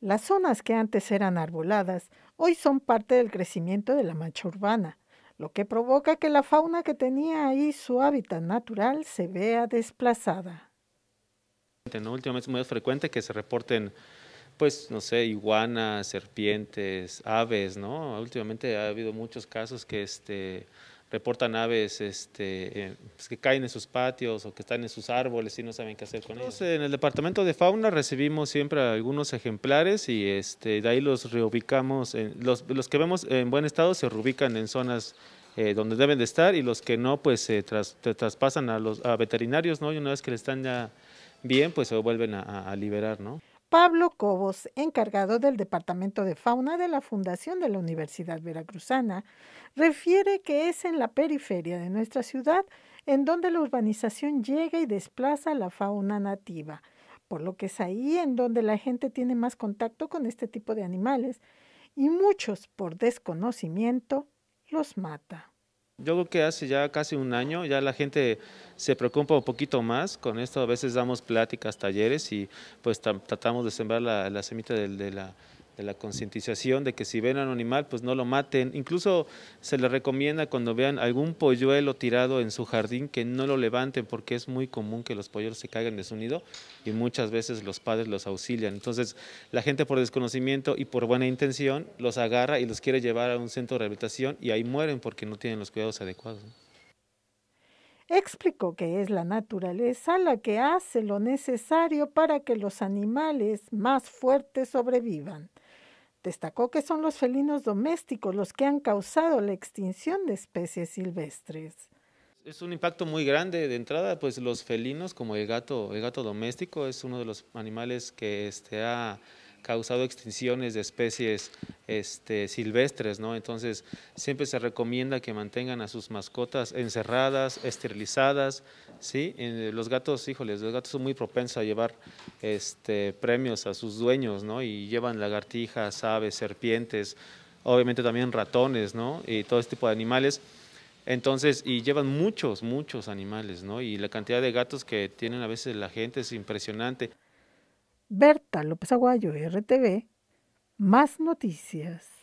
Las zonas que antes eran arboladas hoy son parte del crecimiento de la mancha urbana, lo que provoca que la fauna que tenía ahí su hábitat natural se vea desplazada. Últimamente es muy frecuente que se reporten pues, no sé, iguanas, serpientes, aves, ¿no? Últimamente ha habido muchos casos que, este, reportan aves este, eh, pues, que caen en sus patios o que están en sus árboles y no saben qué hacer con ellos. En el departamento de fauna recibimos siempre algunos ejemplares y este, de ahí los reubicamos, los, los, que vemos en buen estado se reubican en zonas eh, donde deben de estar y los que no pues se traspasan a los a veterinarios ¿no? y una vez que le están ya bien pues se vuelven a, a liberar. ¿no? Pablo Cobos, encargado del Departamento de Fauna de la Fundación de la Universidad Veracruzana, refiere que es en la periferia de nuestra ciudad en donde la urbanización llega y desplaza la fauna nativa, por lo que es ahí en donde la gente tiene más contacto con este tipo de animales y muchos, por desconocimiento, los mata. Yo creo que hace ya casi un año ya la gente se preocupa un poquito más con esto. A veces damos pláticas, talleres y pues tratamos de sembrar la, la semita de la de la concientización de que si ven a un animal, pues no lo maten. Incluso se les recomienda cuando vean algún polluelo tirado en su jardín que no lo levanten porque es muy común que los polluelos se caigan de su nido y muchas veces los padres los auxilian. Entonces, la gente por desconocimiento y por buena intención los agarra y los quiere llevar a un centro de rehabilitación y ahí mueren porque no tienen los cuidados adecuados. Explicó que es la naturaleza la que hace lo necesario para que los animales más fuertes sobrevivan. Destacó que son los felinos domésticos los que han causado la extinción de especies silvestres. Es un impacto muy grande de entrada, pues los felinos como el gato, el gato doméstico es uno de los animales que este, ha causado extinciones de especies este, silvestres, ¿no? Entonces, siempre se recomienda que mantengan a sus mascotas encerradas, esterilizadas, ¿sí? Eh, los gatos, híjoles, los gatos son muy propensos a llevar este, premios a sus dueños, Y llevan lagartijas, aves, serpientes, obviamente también ratones, Y todo este tipo de animales. Entonces, y llevan muchos, muchos animales, Y la cantidad de gatos que tienen a veces la gente es impresionante. Berta López Aguayo, RTV, más noticias.